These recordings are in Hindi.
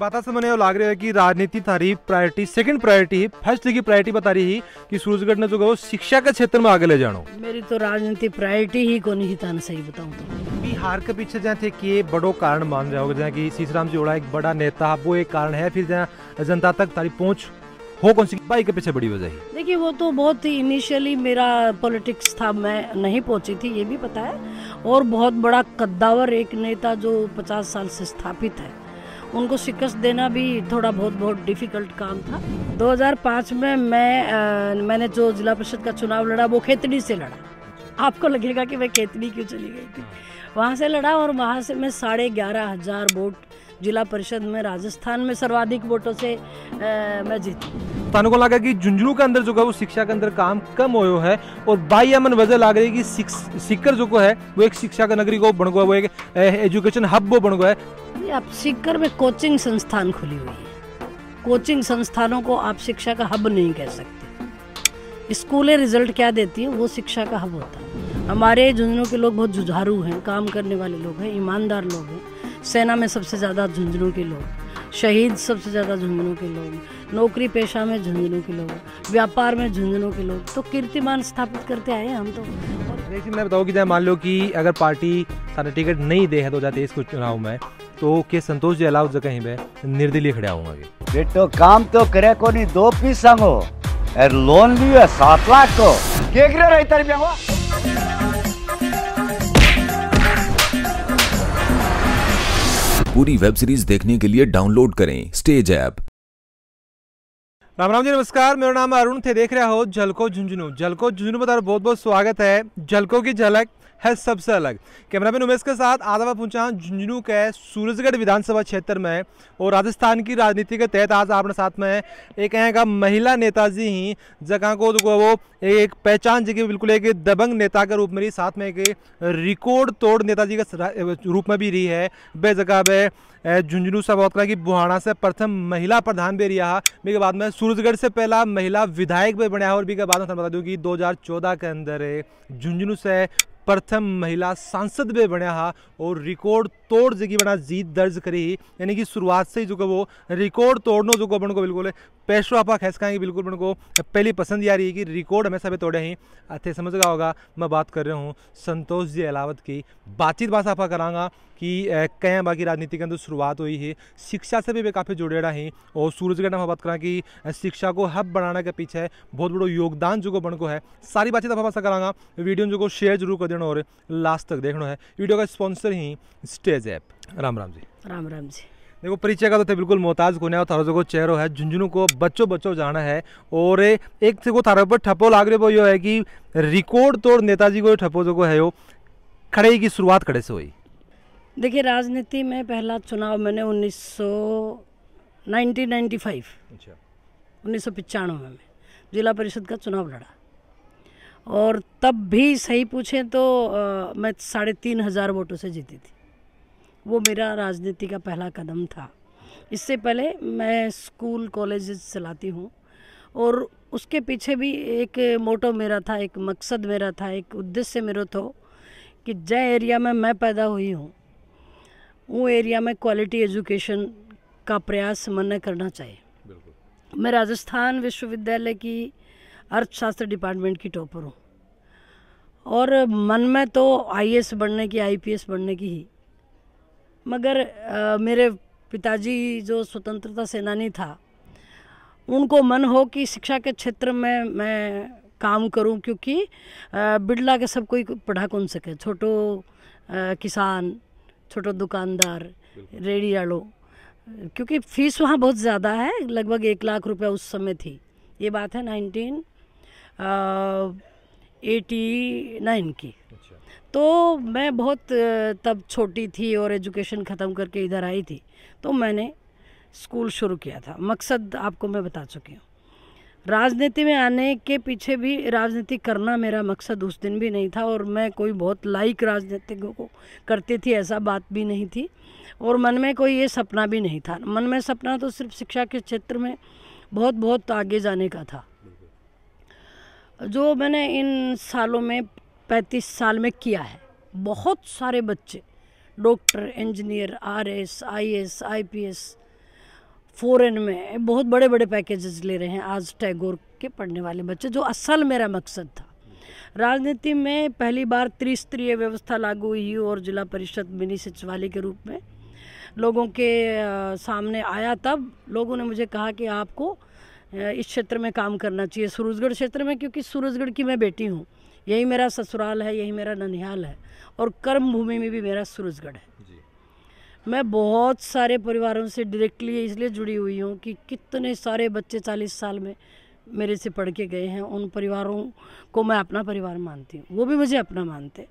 बात से मैंने लग रहा है कि राजनीति थारी प्रायोरिटी सेकंड प्रायोरिटी फर्स्ट की प्रायोरिटी बता रही है कि सूरजगढ़ ने जो कहो शिक्षा के क्षेत्र में आगे ले जानो मेरी तो राजनीति प्रायोरिटी ही को नहीं था सही बताऊँ तो बिहार के पीछे जहाँ थे कि बड़ो कारण मान रहे जाओगे जहाँ की सीसराम जी ओड़ा एक बड़ा नेता वो एक कारण है फिर जहाँ जनता तक तारी पहुँच हो कौन सी बाइक के पीछे बड़ी वजह है देखिए वो तो बहुत ही इनिशियली मेरा पॉलिटिक्स था मैं नहीं पहुंची थी ये भी पता है और बहुत बड़ा कद्दावर एक नेता जो 50 साल से स्थापित है उनको शिकस्त देना भी थोड़ा बहुत बहुत डिफिकल्ट काम था 2005 में मैं आ, मैंने जो जिला परिषद का चुनाव लड़ा वो खेतड़ी से लड़ा आपको लगेगा कि मैं खेतड़ी क्यों चली गई थी हाँ। वहाँ से लड़ा और वहाँ से मैं साढ़े ग्यारह हज़ार वोट जिला परिषद में राजस्थान में सर्वाधिक वोटों से आ, मैं जीती तो को लगा कि झुंझुनू के अंदर जो है वो शिक्षा के अंदर काम कम हो है और बाई अमन वजह लाग रही है कि सिक्कर जो को है वो एक शिक्षा का नगरी को बन गया वो एक एजुकेशन हब वो बन गया है जी आप सीकर में कोचिंग संस्थान खुली हुई है कोचिंग संस्थानों को आप शिक्षा का हब नहीं कह सकते स्कूलें रिजल्ट क्या देती हैं वो शिक्षा का हब होता है हमारे झुंझुनू के लोग बहुत जुझारू हैं काम करने वाले लोग हैं ईमानदार लोग हैं सेना में सबसे ज़्यादा झुंझुनू के लोग शहीद सबसे ज़्यादा झुंझुनू के लोग नौकरी पेशा में झुंझुनू के लोग व्यापार में झुंझुनू के लोग तो कीर्तिमान स्थापित करते आए हम तो देखिए मैं बताऊँ कि मान लो कि अगर पार्टी सारा टिकट नहीं दे है दो हज़ार तेईस के चुनाव में तो के संतोष जी अलाउ जगह पे निर्दलीय खड़ा हूँ बेटो काम तो करे को नहीं दो पीस संगो और लोन लियो है सात लाख को देख रहे रही तेरे ब्याह पूरी वेब सीरीज देखने के लिए डाउनलोड करें स्टेज ऐप राम राम जी नमस्कार मेरा नाम अरुण थे देख रहे हो झलको झुंझुनू झलको झुंझुनू पर बहुत बहुत स्वागत है झलको की झलक है सबसे अलग कैमरा मैन उमेश के साथ आज आप पहुंचा झुंझुनू के सूरजगढ़ विधानसभा क्षेत्र में और राजस्थान की राजनीति के तहत आज आपने साथ में एक का महिला नेताजी ही जगह को वो एक पहचान जी की बिल्कुल एक दबंग नेता के रूप में रही साथ में एक रिकॉर्ड तोड़ नेताजी के रूप में भी रही है बे जगह बे झुंझुनू सब की बुहाना से प्रथम महिला प्रधान भी रहा मेरे बाद में सूरजगढ़ से पहला महिला विधायक भी बनाया और भी का में बता दूँ कि 2014 के अंदर झुंझुनू से प्रथम महिला सांसद भी बनाया और रिकॉर्ड तोड़ जगह बना जीत दर्ज करी यानी कि शुरुआत से ही जो वो रिकॉर्ड तोड़नो जो अपन को बिल्कुल पेशो आपा खेसकाएंगे बिल्कुल अपन को पहली पसंद आ रही है कि रिकॉर्ड हमेशा भी तोड़े ही अथे समझ गया होगा मैं बात कर रहा हूँ संतोष जी अलावत की बातचीत बात आपा करांगा कि कहें बाकी राजनीति के अंदर शुरुआत हुई है शिक्षा से भी वे काफ़ी रहा है और सूरजगढ़ हम बात करा कि शिक्षा को हब बनाने के पीछे बहुत बड़ो योगदान जो बन को है सारी बातचीत आप पास करांगा वीडियो जो को शेयर जरूर कर देना और लास्ट तक देखना है वीडियो का स्पॉन्सर ही स्टेज जैप राम राम जी राम राम जी देखो परिचय का तो थे बिल्कुल मोहताज कोने और थारो जो चेहरो है झुंझुनू को बच्चों बच्चों जाना है और एक से को थारो पर ठपो लाग रहे वो यो है कि रिकॉर्ड तोड़ नेताजी को ठपो जो को है यो खड़े की शुरुआत खड़े से हुई देखिए राजनीति में पहला चुनाव मैंने उन्नीस सौ अच्छा उन्नीस में जिला परिषद का चुनाव लड़ा और तब भी सही पूछें तो आ, मैं साढ़े तीन हज़ार वोटों से जीती थी वो मेरा राजनीति का पहला कदम था इससे पहले मैं स्कूल कॉलेज चलाती हूँ और उसके पीछे भी एक मोटो मेरा था एक मकसद मेरा था एक उद्देश्य मेरा था कि जय एरिया में मैं पैदा हुई हूँ वो एरिया में क्वालिटी एजुकेशन का प्रयास मन करना चाहिए मैं राजस्थान विश्वविद्यालय की अर्थशास्त्र डिपार्टमेंट की टॉपर हूँ और मन में तो आईएएस बनने की आईपीएस बनने की ही मगर आ, मेरे पिताजी जो स्वतंत्रता सेनानी था उनको मन हो कि शिक्षा के क्षेत्र में मैं काम करूं क्योंकि बिड़ला के सब कोई पढ़ा कौन सके छोटो किसान छोटो दुकानदार वालों क्योंकि फीस वहाँ बहुत ज़्यादा है लगभग एक लाख रुपया उस समय थी ये बात है नाइनटीन एटी नाइन की अच्छा। तो मैं बहुत तब छोटी थी और एजुकेशन ख़त्म करके इधर आई थी तो मैंने स्कूल शुरू किया था मकसद आपको मैं बता चुकी हूँ राजनीति में आने के पीछे भी राजनीति करना मेरा मकसद उस दिन भी नहीं था और मैं कोई बहुत लाइक राजनीतिकों को करती थी ऐसा बात भी नहीं थी और मन में कोई ये सपना भी नहीं था मन में सपना तो सिर्फ शिक्षा के क्षेत्र में बहुत बहुत आगे जाने का था जो मैंने इन सालों में पैंतीस साल में किया है बहुत सारे बच्चे doctor engineer R S S I I P S foreign में बहुत बड़े बड़े पैकेजेस ले रहे हैं आज टैगोर के पढ़ने वाले बच्चे जो असल मेरा मकसद था राजनीति में पहली बार त्रिस्तरीय व्यवस्था लागू हुई और जिला परिषद मिनी सचिवालय के रूप में लोगों के सामने आया तब लोगों ने मुझे कहा कि आपको इस क्षेत्र में काम करना चाहिए सूरजगढ़ क्षेत्र में क्योंकि सूरजगढ़ की मैं बेटी हूँ यही मेरा ससुराल है यही मेरा ननिहाल है और कर्म भूमि में भी मेरा सूरजगढ़ है मैं बहुत सारे परिवारों से डायरेक्टली इसलिए जुड़ी हुई हूँ कि कितने सारे बच्चे चालीस साल में मेरे से पढ़ के गए हैं उन परिवारों को मैं अपना परिवार मानती हूँ वो भी मुझे अपना मानते हैं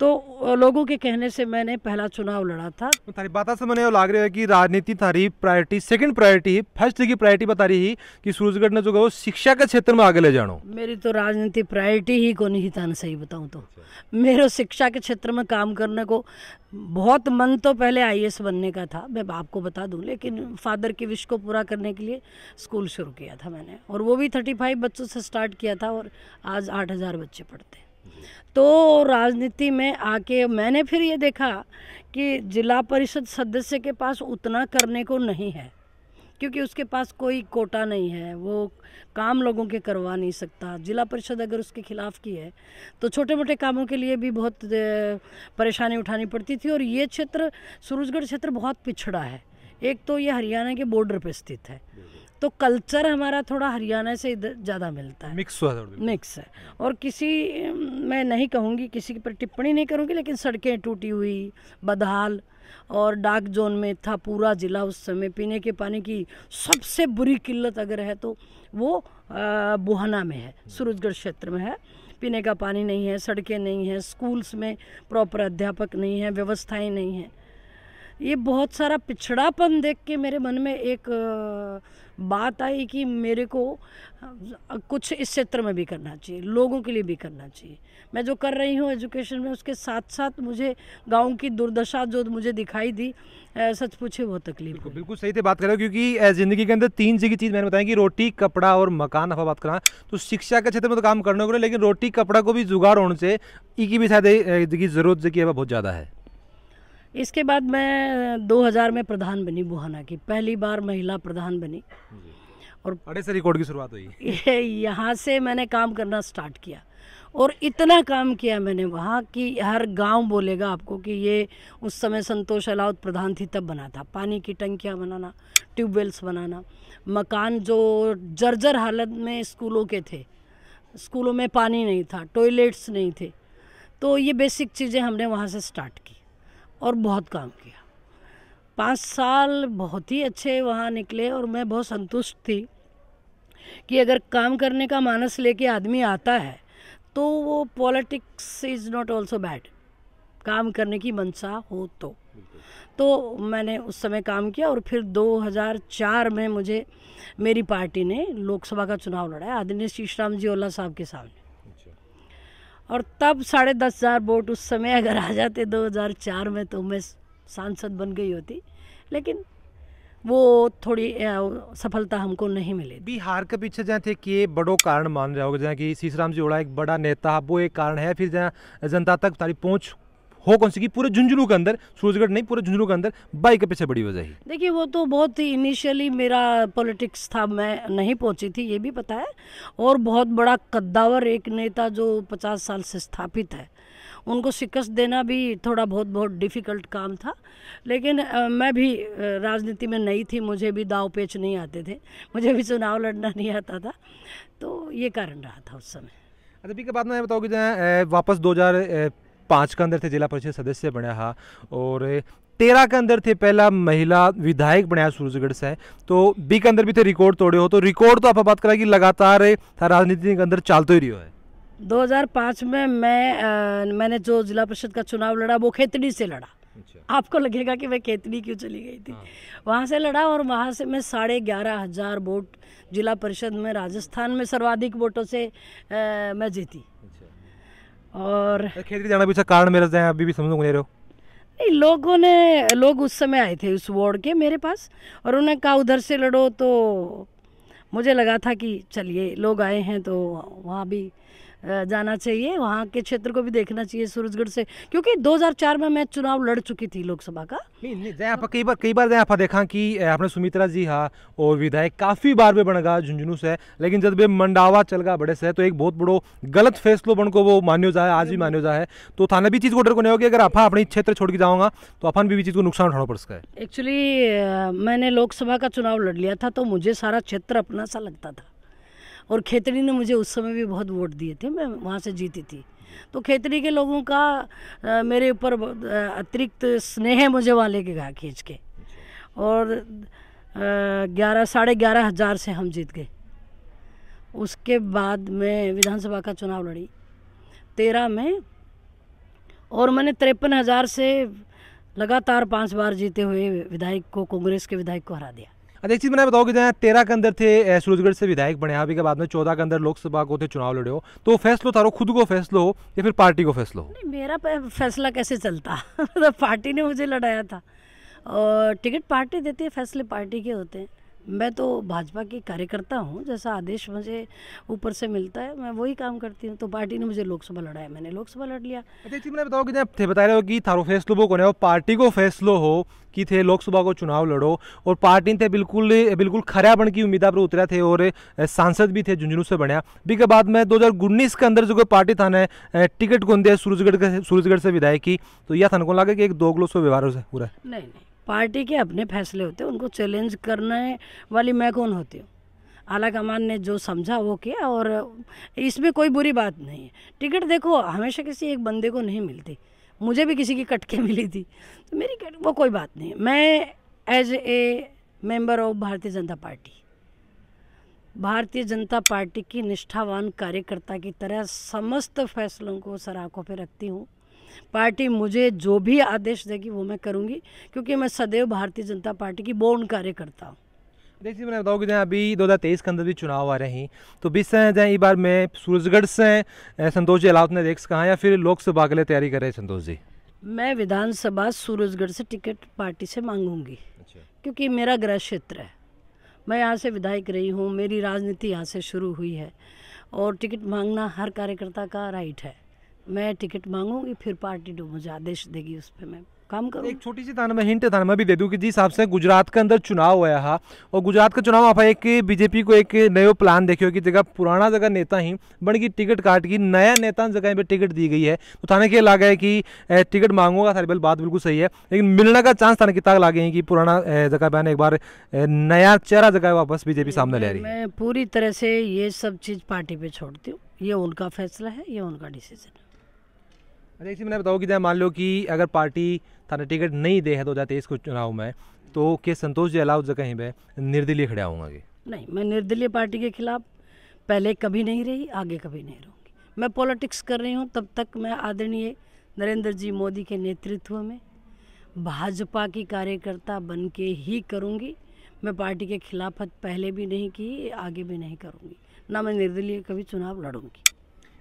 तो लोगों के कहने से मैंने पहला चुनाव लड़ा था थारी तो बात से मैंने लाग रहा है कि राजनीति थारी प्रायोरिटी सेकंड प्रायोरिटी फर्स्ट की प्रायोरिटी बता रही है कि सूरजगढ़ ने जो कहो शिक्षा के क्षेत्र में आगे ले जानो मेरी तो राजनीति प्रायोरिटी ही को नहीं था सही बताऊँ तो मेरे शिक्षा के क्षेत्र में काम करने को बहुत मन तो पहले आई बनने का था मैं आपको बता दूँ लेकिन फादर की विश को पूरा करने के लिए स्कूल शुरू किया था मैंने और वो भी थर्टी बच्चों से स्टार्ट किया था और आज आठ बच्चे पढ़ते हैं तो राजनीति में आके मैंने फिर ये देखा कि जिला परिषद सदस्य के पास उतना करने को नहीं है क्योंकि उसके पास कोई कोटा नहीं है वो काम लोगों के करवा नहीं सकता जिला परिषद अगर उसके खिलाफ की है तो छोटे मोटे कामों के लिए भी बहुत परेशानी उठानी पड़ती थी और ये क्षेत्र सूरजगढ़ क्षेत्र बहुत पिछड़ा है एक तो ये हरियाणा के बॉर्डर पर स्थित है तो कल्चर हमारा थोड़ा हरियाणा से इधर ज़्यादा मिलता है मिक्स हुआ मिक्स है और किसी मैं नहीं कहूँगी किसी पर टिप्पणी नहीं करूँगी लेकिन सड़कें टूटी हुई बदहाल और डाक जोन में था पूरा ज़िला उस समय पीने के पानी की सबसे बुरी किल्लत अगर है तो वो बुहाना में है सूरजगढ़ क्षेत्र में है पीने का पानी नहीं है सड़कें नहीं हैं स्कूल्स में प्रॉपर अध्यापक नहीं है व्यवस्थाएं नहीं हैं ये बहुत सारा पिछड़ापन देख के मेरे मन में एक बात आई कि मेरे को कुछ इस क्षेत्र में भी करना चाहिए लोगों के लिए भी करना चाहिए मैं जो कर रही हूँ एजुकेशन में उसके साथ साथ मुझे गांव की दुर्दशा जो मुझे दिखाई दी सच पूछे बहुत तकलीफ बिल्कुल, बिल्कुल सही थे बात कर रहे हो क्योंकि ज़िंदगी के अंदर तीन जगह चीज़ मैंने बताया कि रोटी कपड़ा और मकान अफा बात करा तो शिक्षा के क्षेत्र में तो काम करना होगा लेकिन रोटी कपड़ा को भी जुगाड़ होने से ई की भी शायद की ज़रूरत जो कि बहुत ज़्यादा है इसके बाद मैं 2000 में प्रधान बनी बुहाना की पहली बार महिला प्रधान बनी और बड़े से रिकॉर्ड की शुरुआत हुई यहाँ से मैंने काम करना स्टार्ट किया और इतना काम किया मैंने वहाँ कि हर गांव बोलेगा आपको कि ये उस समय संतोष अलाउत प्रधान थी तब बना था पानी की टंकियाँ बनाना ट्यूबवेल्स बनाना मकान जो जर्जर हालत में स्कूलों के थे स्कूलों में पानी नहीं था टॉयलेट्स नहीं थे तो ये बेसिक चीज़ें हमने वहाँ से स्टार्ट की और बहुत काम किया पाँच साल बहुत ही अच्छे वहाँ निकले और मैं बहुत संतुष्ट थी कि अगर काम करने का मानस लेके आदमी आता है तो वो politics is not also bad काम करने की मंशा हो तो तो मैंने उस समय काम किया और फिर 2004 में मुझे मेरी पार्टी ने लोकसभा का चुनाव लड़ाया आदरणीय श्री राम जी ओला साहब के सामने और तब साढ़े दस हज़ार वोट उस समय अगर आ जाते 2004 में तो मैं सांसद बन गई होती लेकिन वो थोड़ी सफलता हमको नहीं मिली बिहार के पीछे जहाँ थे कि बड़ो कारण मान रहे हो जहाँ कि शीशराम जी ओड़ा एक बड़ा नेता वो एक कारण है फिर जहाँ जनता तक तारी पहुँच हो कौन सी की पूरे झुंझुनू के अंदर सूरजगढ़ नहीं पूरे झुंझुनू के अंदर बाई के पीछे बड़ी वजह है देखिए वो तो बहुत ही इनिशियली मेरा पॉलिटिक्स था मैं नहीं पहुंची थी ये भी पता है और बहुत बड़ा कद्दावर एक नेता जो पचास साल से स्थापित है उनको शिकस्त देना भी थोड़ा बहुत बहुत डिफ़िकल्ट काम था लेकिन आ, मैं भी राजनीति में नई थी मुझे भी दाव पेच नहीं आते थे मुझे भी चुनाव लड़ना नहीं आता था तो ये कारण रहा था उस समय अभी अच्छा, के बाद मैं बताऊँ कि वापस पाँच के अंदर थे जिला परिषद सदस्य बना हा और तेरह के अंदर थे पहला महिला विधायक बनाया सूरजगढ़ से तो बी के अंदर भी थे रिकॉर्ड तोड़े हो तो रिकॉर्ड तो आप बात करा कि लगातार राजनीति के अंदर चालते ही रही है 2005 में मैं आ, मैंने जो जिला परिषद का चुनाव लड़ा वो खेतड़ी से लड़ा अच्छा। आपको लगेगा कि मैं खेतड़ी क्यों चली गई थी हाँ। वहाँ से लड़ा और वहाँ से मैं साढ़े ग्यारह हज़ार वोट जिला परिषद में राजस्थान में सर्वाधिक वोटों से आ, मैं जीती और खेतरी जाना पीछे कारण मेरे अभी भी समझो नहीं रहे हो नहीं लोगों ने लोग उस समय आए थे उस वार्ड के मेरे पास और उन्होंने कहा उधर से लड़ो तो मुझे लगा था कि चलिए लोग आए हैं तो वहाँ भी जाना चाहिए वहाँ के क्षेत्र को भी देखना चाहिए सूरजगढ़ से क्योंकि 2004 में मैं चुनाव लड़ चुकी थी लोकसभा का नहीं नहीं कई बार कई बार आप देखा कि आपने सुमित्रा जी हाँ और विधायक काफ़ी बार भी बन गया झुंझुनू से लेकिन जब वे मंडावा चल गया बड़े से तो एक बहुत बड़ो गलत फैसलो बन को वो मान्य जाए आज भी मान्य जाए तो थाना भी चीज़ को डर को नहीं होगी अगर आप अपने क्षेत्र छोड़ के जाऊंगा तो अपन भी चीज़ को नुकसान उठाना पड़ सका है एक्चुअली मैंने लोकसभा का चुनाव लड़ लिया था तो मुझे सारा क्षेत्र अपना सा लगता था और खेतरी ने मुझे उस समय भी बहुत वोट दिए थे मैं वहाँ से जीती थी तो खेतरी के लोगों का आ, मेरे ऊपर अतिरिक्त स्नेह है मुझे वहाँ लेके गया खींच के और ग्यारह साढ़े ग्यारह हज़ार से हम जीत गए उसके बाद मैं विधानसभा का चुनाव लड़ी तेरह में और मैंने तिरपन हज़ार से लगातार पांच बार जीते हुए विधायक को कांग्रेस के विधायक को हरा दिया अच्छा एक चीज़ मैंने बताओ कि जहाँ तेरह के अंदर थे सूरजगढ़ से विधायक बने अभी के बाद में चौदह के अंदर लोकसभा को थे चुनाव लड़े हो तो फैसलो तारो खुद को फैसलो हो या फिर पार्टी को फैसलो हो मेरा फैसला कैसे चलता मतलब पार्टी ने मुझे लड़ाया था और टिकट पार्टी देती है फैसले पार्टी के होते हैं मैं तो भाजपा की कार्यकर्ता हूँ जैसा आदेश मुझे ऊपर से मिलता है मैं वही काम करती हूँ तो पार्टी ने मुझे लोकसभा लड़ाया मैंने लोकसभा लड़ लिया अच्छा, मैंने बताओ कि जब थे बता रहे हो कि थारो फैसलो वो कौन है पार्टी को फैसलो हो कि थे लोकसभा को चुनाव लड़ो और पार्टी ने बिल्कुल बिल्कुल खरा बन की उम्मीदा पर उतरे थे और सांसद भी थे झुंझुनू से बनया बी के बाद में दो हज़ार उन्नीस के अंदर जो पार्टी था ने टिकट को दिया सूरजगढ़ सूरजगढ़ से विधायक की तो यह थाना को लगा कि एक दो ग्लोसो व्यवहार हो है नहीं नहीं पार्टी के अपने फैसले होते हैं उनको चैलेंज करने वाली मैं कौन होती हूँ आला कमान ने जो समझा वो किया और इसमें कोई बुरी बात नहीं है टिकट देखो हमेशा किसी एक बंदे को नहीं मिलती मुझे भी किसी की कटके मिली थी तो मेरी कट वो कोई बात नहीं मैं एज ए मेंबर ऑफ भारतीय जनता पार्टी भारतीय जनता पार्टी की निष्ठावान कार्यकर्ता की तरह समस्त फैसलों को सराखों पर रखती हूँ पार्टी मुझे जो भी आदेश देगी वो मैं करूंगी क्योंकि मैं सदैव भारतीय जनता पार्टी की बोर्ड कार्यकर्ता हूँ देखिए मैंने बताऊँ कि जहाँ अभी दो हज़ार तेईस के अंदर भी चुनाव आ रहे हैं तो बीस से जहाँ इस बार मैं सूरजगढ़ से संतोष जी अलावत ने देख कहा या फिर लोकसभा के लिए तैयारी कर रहे हैं संतोष जी मैं विधानसभा सूरजगढ़ से टिकट पार्टी से मांगूंगी अच्छा। क्योंकि मेरा गृह क्षेत्र है मैं यहाँ से विधायक रही हूँ मेरी राजनीति यहाँ से शुरू हुई है और टिकट मांगना हर कार्यकर्ता का राइट है मैं टिकट मांगूंगी फिर पार्टी मुझे आदेश देगी उस पर मैं काम करूँ एक छोटी सी थाना हिंट ताना मैं भी दे दूँ कि जिस हिसाब से गुजरात के अंदर चुनाव हुआ है हाँ। और गुजरात का चुनाव आप एक बीजेपी को एक नयो प्लान हो कि जगह पुराना जगह नेता ही बन टिकट काट की नया नेता जगह पर टिकट दी गई है तो थाने के लागे है कि टिकट मांगूंगा सारी बल बात बिल्कुल सही है लेकिन मिलने का चांस थाने किताब लागे है कि पुराना जगह पर एक बार नया चेहरा जगह वापस बीजेपी सामने ले रही है मैं पूरी तरह से ये सब चीज़ पार्टी पर छोड़ती हूँ ये उनका फैसला है ये उनका डिसीजन है अच्छा इसी मैंने बताओ कि जैसे मान लो कि अगर पार्टी थाना टिकट नहीं दे है दो हज़ार तेईस को चुनाव में तो के संतोष जी जो कहीं पे निर्दलीय खड़ा होंगे नहीं मैं निर्दलीय पार्टी के खिलाफ पहले कभी नहीं रही आगे कभी नहीं रहूँगी मैं पॉलिटिक्स कर रही हूँ तब तक मैं आदरणीय नरेंद्र जी मोदी के नेतृत्व में भाजपा की कार्यकर्ता बन के ही करूँगी मैं पार्टी के खिलाफत पहले भी नहीं की आगे भी नहीं करूँगी ना मैं निर्दलीय कभी चुनाव लड़ूँगी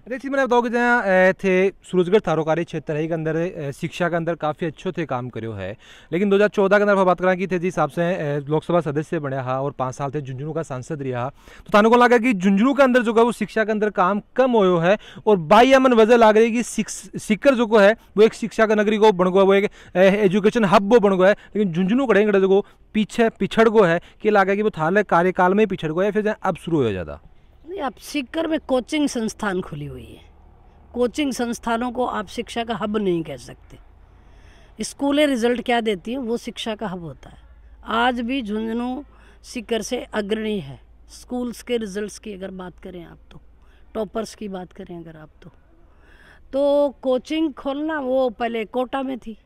अरे जी मैंने बताओ कि जहाँ थे सूरजगढ़ थारोकारी क्षेत्र है के अंदर शिक्षा के अंदर काफ़ी अच्छे थे काम करो है लेकिन 2014 के अंदर बात करा कि थे जी हिसाब से लोकसभा सदस्य बनया हा और पाँच साल थे झुंझुनू का सांसद रहा तो थानों को लगा कि झुंझुनू के अंदर जो है वो शिक्षा के अंदर काम कम हो है और बाई अमन वजह लाग रही कि सिक्कर जो को है वो एक शिक्षा का नगरी को बन गया वो एक एजुकेशन हब वो बन गया है लेकिन झुंझुनू कड़े कड़े जो पीछे पिछड़ गो है कि लागे कि वो थाले कार्यकाल में ही पिछड़ गो है फिर अब शुरू हो जाता आप सीकर में कोचिंग संस्थान खुली हुई है कोचिंग संस्थानों को आप शिक्षा का हब नहीं कह सकते स्कूलें रिजल्ट क्या देती हैं वो शिक्षा का हब होता है आज भी झुंझुनू सीकर से अग्रणी है स्कूल्स के रिजल्ट्स की अगर बात करें आप तो टॉपर्स की बात करें अगर आप तो तो कोचिंग खोलना वो पहले कोटा में थी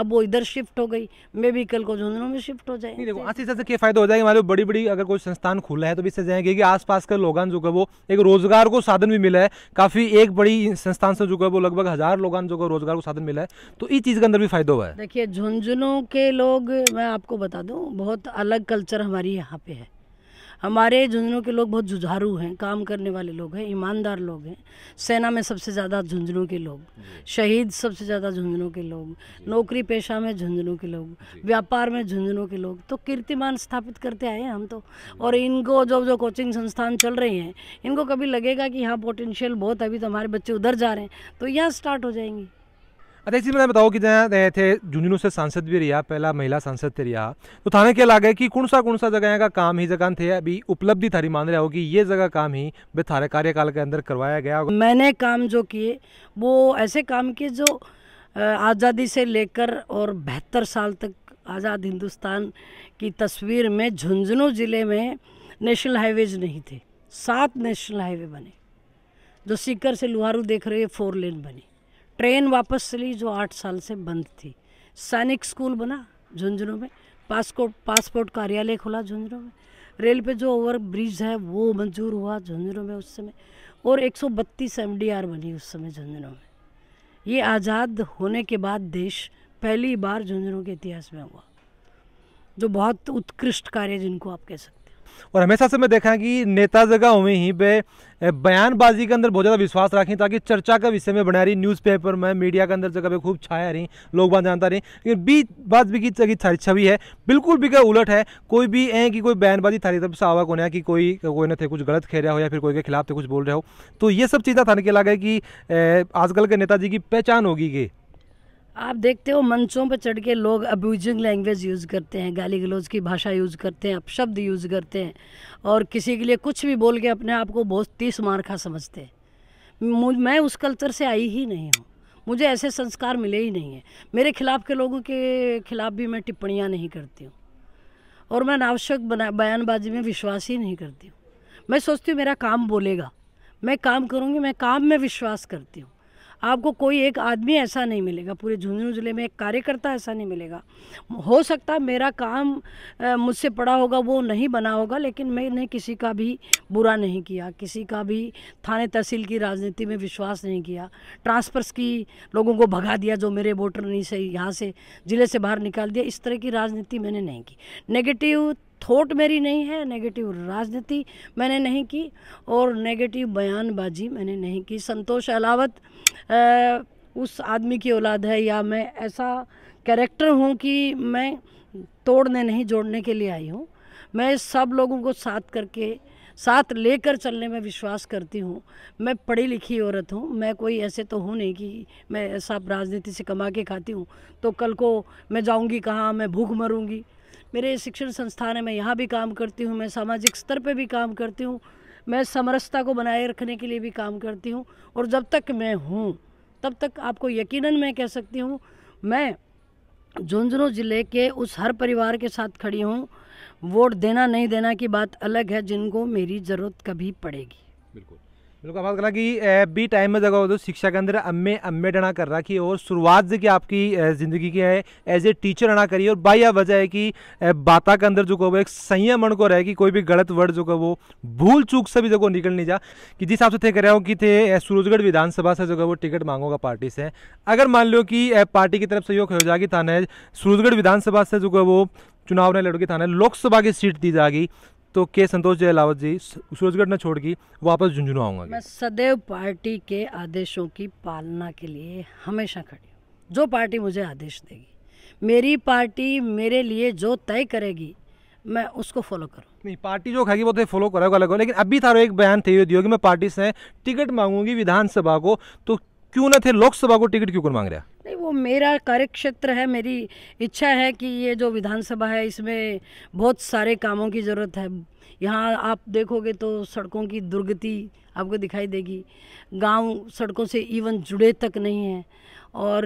अब वो इधर शिफ्ट हो गई मे भी कल को झुंझुनू में शिफ्ट हो जाए देखो आज से क्या फायदा हो जाएगा हमारे बड़ी बड़ी अगर कोई संस्थान खुला है तो इससे जाएंगे कि आसपास के लोग जो है वो एक रोजगार को साधन भी मिला है काफी एक बड़ी संस्थान से जो है वो लगभग हजार लोग जो रोजगार को साधन मिला है तो इस चीज के अंदर भी फायदा हुआ है देखिये झुंझुनू के लोग मैं आपको बता दू बहुत अलग कल्चर हमारी यहाँ पे है हमारे झुंझुनू के लोग बहुत जुझारू हैं काम करने वाले लोग हैं ईमानदार लोग हैं सेना में सबसे ज़्यादा झुंझुनू के लोग शहीद सबसे ज़्यादा झुंझुनू के लोग नौकरी पेशा में झुंझुनू के लोग व्यापार में झुंझुनू के लोग तो कीर्तिमान स्थापित करते आए हैं हम तो और इनको जो जो कोचिंग संस्थान चल रहे हैं इनको कभी लगेगा कि हाँ पोटेंशियल बहुत अभी तो हमारे बच्चे उधर जा रहे हैं तो यहाँ स्टार्ट हो जाएंगी अच्छा इसी में बताओ कि जहाँ थे झुंझुनू से सांसद भी रिया पहला महिला सांसद थे रिया तो थाने के लागे कि कौन सा कौन सा जगह का काम ही जगह थे अभी उपलब्धि थारी मान रहा होगी ये जगह काम ही वे थारे कार्यकाल के अंदर करवाया गया होगा मैंने काम जो किए वो ऐसे काम किए जो आज़ादी से लेकर और बहत्तर साल तक आज़ाद हिंदुस्तान की तस्वीर में झुंझुनू ज़िले में नेशनल हाईवेज नहीं थे सात नेशनल हाईवे बने जो सीकर से लुहारू देख रहे फोर लेन बनी ट्रेन वापस चली जो आठ साल से बंद थी सैनिक स्कूल बना झुंझुनू में पासपोर्ट पासपोर्ट कार्यालय खुला झुंझुनू में रेल पे जो ओवर ब्रिज है वो मंजूर हुआ झुंझुनू में उस समय और 132 एमडीआर बनी उस समय झुंझुनू में ये आज़ाद होने के बाद देश पहली बार झुंझुनू के इतिहास में हुआ जो बहुत उत्कृष्ट कार्य जिनको आप कह सकते और हमेशा से मैं देखा कि नेता जगह हुए ही पे बयानबाजी के अंदर बहुत ज़्यादा विश्वास रखें ताकि चर्चा का विषय में बना रही न्यूज़पेपर में मीडिया के अंदर जगह पे खूब छाया रही लोग बात जानता रही लेकिन बीच बात भी की थारी छवि है बिल्कुल भी क्या उलट है कोई भी है कि कोई बयानबाजी थारी तब से आवा को कि कोई कोई ना थे कुछ गलत कह रहा हो या फिर कोई के खिलाफ थे कुछ बोल रहे हो तो ये सब चीज़ें थाने के लगा कि आजकल के नेताजी की पहचान होगी कि आप देखते हो मंचों पर चढ़ के लोग अब्यूजिंग लैंग्वेज यूज़ करते हैं गाली गलौज की भाषा यूज़ करते हैं अपशब्द यूज़ करते हैं और किसी के लिए कुछ भी बोल के अपने आप को बहुत तीस मारखा समझते हैं मैं उस कल्चर से आई ही नहीं हूँ मुझे ऐसे संस्कार मिले ही नहीं हैं मेरे खिलाफ़ के लोगों के खिलाफ भी मैं टिप्पणियाँ नहीं करती हूँ और मैं अनावश्यक बयानबाजी में विश्वास ही नहीं करती हूँ मैं सोचती हूँ मेरा काम बोलेगा मैं काम करूँगी मैं काम में विश्वास करती हूँ आपको कोई एक आदमी ऐसा नहीं मिलेगा पूरे झुंझुनू ज़िले में एक कार्यकर्ता ऐसा नहीं मिलेगा हो सकता मेरा काम मुझसे पड़ा होगा वो नहीं बना होगा लेकिन मैंने किसी का भी बुरा नहीं किया किसी का भी थाने तहसील की राजनीति में विश्वास नहीं किया ट्रांसफर्स की लोगों को भगा दिया जो मेरे वोटर नहीं सही यहाँ से ज़िले से बाहर निकाल दिया इस तरह की राजनीति मैंने नहीं की नेगेटिव थोट मेरी नहीं है नेगेटिव राजनीति मैंने नहीं की और नेगेटिव बयानबाजी मैंने नहीं की संतोष अलावत उस आदमी की औलाद है या मैं ऐसा कैरेक्टर हूँ कि मैं तोड़ने नहीं जोड़ने के लिए आई हूँ मैं सब लोगों को साथ करके साथ लेकर चलने में विश्वास करती हूँ मैं पढ़ी लिखी औरत हूँ मैं कोई ऐसे तो हूँ नहीं कि मैं ऐसा राजनीति से कमा के खाती हूँ तो कल को मैं जाऊँगी कहाँ मैं भूख मरूँगी मेरे शिक्षण संस्थान है मैं यहाँ भी काम करती हूँ मैं सामाजिक स्तर पर भी काम करती हूँ मैं समरसता को बनाए रखने के लिए भी काम करती हूँ और जब तक मैं हूँ तब तक आपको यकीनन मैं कह सकती हूँ मैं झुंझुनू ज़िले के उस हर परिवार के साथ खड़ी हूँ वोट देना नहीं देना की बात अलग है जिनको मेरी ज़रूरत कभी पड़ेगी बिल्कुल बिल्कुल आवाज़ करना कि बी टाइम में जगह हो तो शिक्षा के अंदर अम्मे अम्मे डना कर रहा कि और शुरुआत जो कि आपकी ज़िंदगी की है एज ए टीचर अना करी और बाया वजह है कि बाता के अंदर जो कहो एक संयमन को रहे कि कोई भी गलत वर्ड जो कहो वो भूल चूक से भी जो निकल नहीं जा कि जिस हिसाब से थे कर रहे हो कि थे सूरजगढ़ विधानसभा से जो है वो टिकट मांगोगा पार्टी से अगर मान लो कि पार्टी की तरफ सहयोग हो जाएगी थाने सूरजगढ़ विधानसभा से जो है वो चुनाव नहीं लड़ोगी थाने लोकसभा की सीट दी जाएगी तो के संतोष जयलावत जी सूरजगढ़ न छोड़ की वापस झुंझुनू आऊंगा मैं सदैव पार्टी के आदेशों की पालना के लिए हमेशा खड़ी हूँ जो पार्टी मुझे आदेश देगी मेरी पार्टी मेरे लिए जो तय करेगी मैं उसको फॉलो करूँ नहीं पार्टी जो खाएगी वो तो फॉलो करेगा अलग लेकिन अभी थारो एक बयान थे दियो कि मैं पार्टी से टिकट मांगूंगी विधानसभा को तो क्यों ना थे लोकसभा को टिकट क्यों मांग रहा नहीं वो मेरा कार्यक्षेत्र है मेरी इच्छा है कि ये जो विधानसभा है इसमें बहुत सारे कामों की ज़रूरत है यहाँ आप देखोगे तो सड़कों की दुर्गति आपको दिखाई देगी गांव सड़कों से इवन जुड़े तक नहीं है और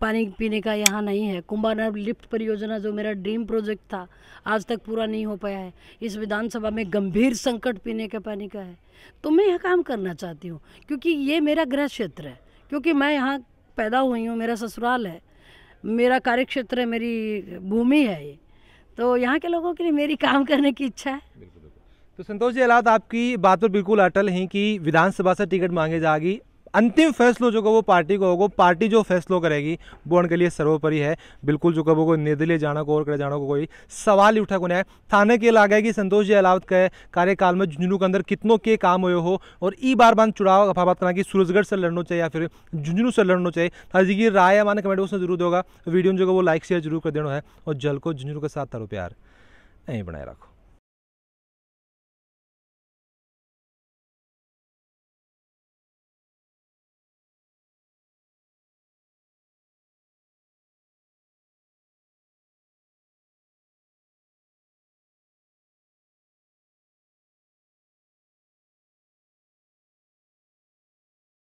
पानी पीने का यहाँ नहीं है कुंभानर लिफ्ट परियोजना जो मेरा ड्रीम प्रोजेक्ट था आज तक पूरा नहीं हो पाया है इस विधानसभा में गंभीर संकट पीने के पानी का है तो मैं यह काम करना चाहती हूँ क्योंकि ये मेरा गृह क्षेत्र है क्योंकि मैं यहाँ पैदा हुई हूँ मेरा ससुराल है मेरा कार्यक्षेत्र है मेरी भूमि है ये तो यहाँ के लोगों के लिए मेरी काम करने की इच्छा है तो संतोष जी अलाद आपकी बात पर बिल्कुल अटल हैं कि विधानसभा से टिकट मांगे जाएगी अंतिम फैसलो जो वो पार्टी को होगा पार्टी जो फैसलो करेगी वो उनके लिए सर्वोपरि है बिल्कुल जो कब वो निर्दलीय जाना को और कर जाना को कोई सवाल ही उठा को नहीं है थाने के लागे कि संतोष जी अलावत के कार्यकाल में झुंझुनू के अंदर कितनों के काम हुए हो और ई बार बार चुनाव बात करना कि सूरजगढ़ से लड़ना चाहिए या फिर झुंझुनू से लड़ना चाहिए ताजी तो की राय हमारे कमेंट बॉक्स में जरूर दोगा वीडियो में जो वो लाइक शेयर जरूर कर देना है और जल को झुंझुनू के साथ तारो प्यार यहीं बनाए रखो